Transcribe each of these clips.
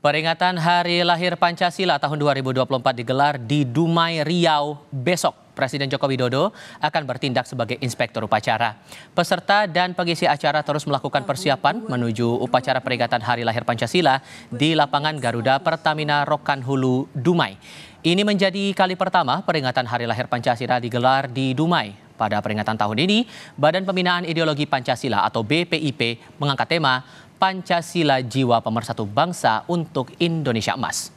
Peringatan Hari Lahir Pancasila tahun 2024 digelar di Dumai, Riau besok. Presiden Joko Widodo akan bertindak sebagai inspektur upacara. Peserta dan pengisi acara terus melakukan persiapan menuju upacara peringatan Hari Lahir Pancasila di lapangan Garuda Pertamina Rokan Hulu, Dumai. Ini menjadi kali pertama peringatan Hari Lahir Pancasila digelar di Dumai. Pada peringatan tahun ini, Badan Pembinaan Ideologi Pancasila atau BPIP mengangkat tema Pancasila Jiwa Pemersatu Bangsa untuk Indonesia Emas.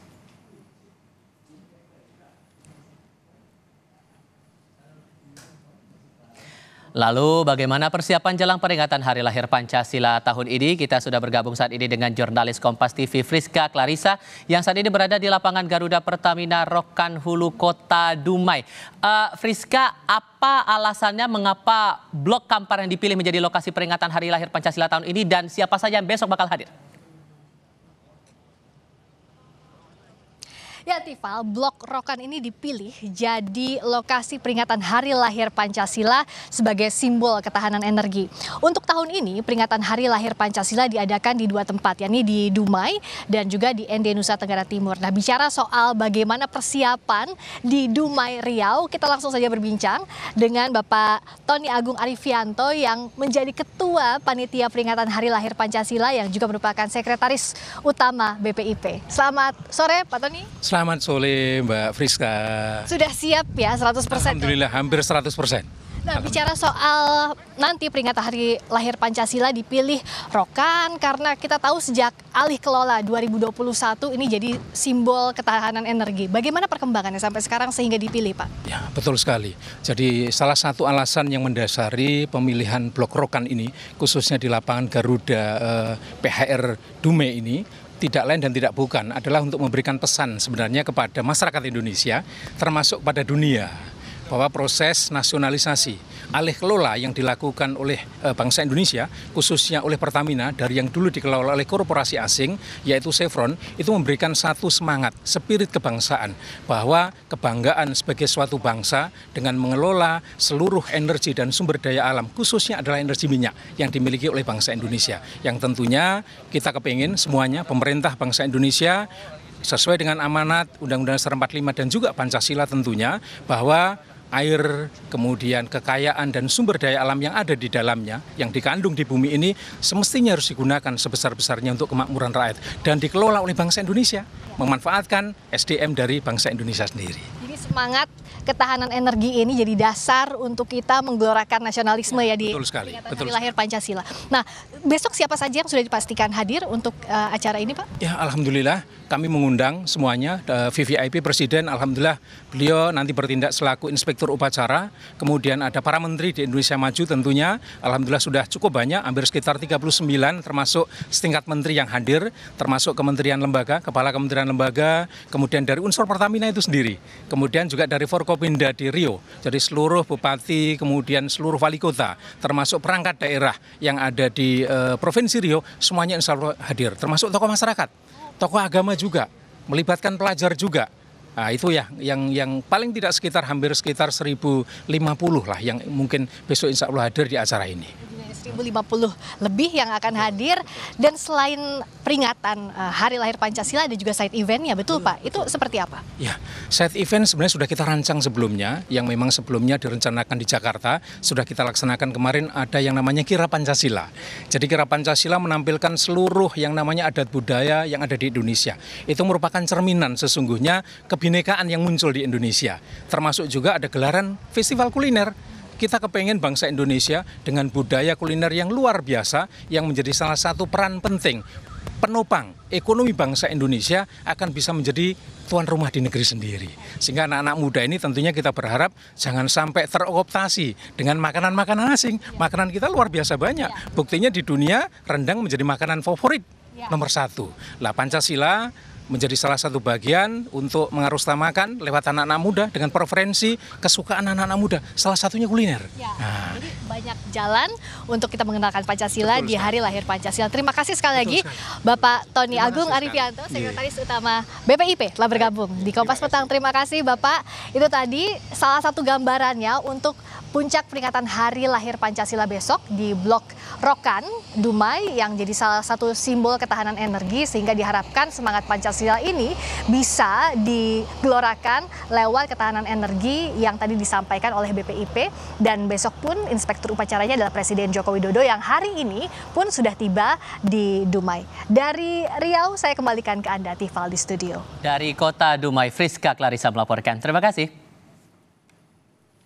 Lalu bagaimana persiapan jelang peringatan Hari Lahir Pancasila tahun ini? Kita sudah bergabung saat ini dengan jurnalis Kompas TV Friska Clarissa yang saat ini berada di lapangan Garuda Pertamina Rokan Hulu Kota Dumai. Uh, Friska, apa alasannya mengapa blok Kampar yang dipilih menjadi lokasi peringatan Hari Lahir Pancasila tahun ini dan siapa saja yang besok bakal hadir? Ya Tifal, Blok Rokan ini dipilih jadi lokasi peringatan Hari Lahir Pancasila sebagai simbol ketahanan energi. Untuk tahun ini, peringatan Hari Lahir Pancasila diadakan di dua tempat, yakni di Dumai dan juga di ND Nusa Tenggara Timur. Nah, bicara soal bagaimana persiapan di Dumai Riau, kita langsung saja berbincang dengan Bapak Tony Agung Arifianto yang menjadi ketua panitia peringatan Hari Lahir Pancasila yang juga merupakan sekretaris utama BPIP. Selamat sore Pak Tony. Selamat sore Mbak Friska. Sudah siap ya 100%? Ya? Alhamdulillah ya? hampir 100%. Nah, bicara soal nanti peringatan hari lahir Pancasila dipilih Rokan karena kita tahu sejak alih kelola 2021 ini jadi simbol ketahanan energi. Bagaimana perkembangannya sampai sekarang sehingga dipilih, Pak? Ya, betul sekali. Jadi salah satu alasan yang mendasari pemilihan blok Rokan ini khususnya di lapangan Garuda eh, PHR Dume ini tidak lain dan tidak bukan adalah untuk memberikan pesan sebenarnya kepada masyarakat Indonesia termasuk pada dunia bahwa proses nasionalisasi alih kelola yang dilakukan oleh eh, bangsa Indonesia, khususnya oleh Pertamina dari yang dulu dikelola oleh korporasi asing, yaitu Chevron, itu memberikan satu semangat, spirit kebangsaan, bahwa kebanggaan sebagai suatu bangsa dengan mengelola seluruh energi dan sumber daya alam, khususnya adalah energi minyak yang dimiliki oleh bangsa Indonesia. Yang tentunya kita kepingin semuanya, pemerintah bangsa Indonesia, sesuai dengan amanat Undang-Undang 45 dan juga Pancasila tentunya, bahwa air, kemudian kekayaan dan sumber daya alam yang ada di dalamnya, yang dikandung di bumi ini semestinya harus digunakan sebesar-besarnya untuk kemakmuran rakyat dan dikelola oleh bangsa Indonesia, memanfaatkan SDM dari bangsa Indonesia sendiri. Ini semangat ketahanan energi ini jadi dasar untuk kita menggelorakan nasionalisme ya, ya di betul sekali, betul sekali. lahir Pancasila. Nah, besok siapa saja yang sudah dipastikan hadir untuk uh, acara ini, Pak? Ya, alhamdulillah kami mengundang semuanya uh, eh, VVIP presiden alhamdulillah beliau nanti bertindak selaku inspektur upacara, kemudian ada para menteri di Indonesia Maju tentunya alhamdulillah sudah cukup banyak hampir sekitar 39 termasuk setingkat menteri yang hadir, termasuk kementerian lembaga, kepala kementerian lembaga, kemudian dari unsur Pertamina itu sendiri, kemudian juga dari Forko Forkopimda di Rio. Jadi seluruh bupati, kemudian seluruh wali kota, termasuk perangkat daerah yang ada di e, Provinsi Rio, semuanya insya Allah hadir. Termasuk tokoh masyarakat, tokoh agama juga, melibatkan pelajar juga. Nah, itu ya yang yang paling tidak sekitar hampir sekitar 1050 lah yang mungkin besok insya Allah hadir di acara ini. 1050 lebih yang akan hadir dan selain peringatan eh, hari lahir Pancasila ada juga side event ya betul Pak itu seperti apa? Ya side event sebenarnya sudah kita rancang sebelumnya yang memang sebelumnya direncanakan di Jakarta sudah kita laksanakan kemarin ada yang namanya Kira Pancasila jadi Kira Pancasila menampilkan seluruh yang namanya adat budaya yang ada di Indonesia itu merupakan cerminan sesungguhnya ke kebinekaan yang muncul di Indonesia. Termasuk juga ada gelaran festival kuliner. Kita kepengen bangsa Indonesia dengan budaya kuliner yang luar biasa yang menjadi salah satu peran penting penopang ekonomi bangsa Indonesia akan bisa menjadi tuan rumah di negeri sendiri. Sehingga anak-anak muda ini tentunya kita berharap jangan sampai terokoptasi dengan makanan-makanan asing. Makanan kita luar biasa banyak. Iya. Buktinya di dunia rendang menjadi makanan favorit iya. nomor satu. Lah Pancasila menjadi salah satu bagian untuk mengarustamakan lewat anak-anak muda dengan preferensi kesukaan anak-anak muda. Salah satunya kuliner. Ya, nah. Jadi banyak jalan untuk kita mengenalkan Pancasila Betul, di hari lahir Pancasila. Terima kasih sekali Betul, lagi sekali. Bapak Tony Terima Agung Arifianto, iya, iya. Sekretaris yeah. Utama BPIP telah bergabung di Kompas Petang. Terima kasih Bapak. Itu tadi salah satu gambarannya untuk Puncak peringatan Hari Lahir Pancasila besok di Blok Rokan, Dumai yang jadi salah satu simbol ketahanan energi sehingga diharapkan semangat Pancasila ini bisa digelorakan lewat ketahanan energi yang tadi disampaikan oleh BPIP dan besok pun inspektur upacaranya adalah Presiden Joko Widodo yang hari ini pun sudah tiba di Dumai. Dari Riau saya kembalikan ke Anda Tifal di studio. Dari kota Dumai, Friska Clarissa melaporkan. Terima kasih.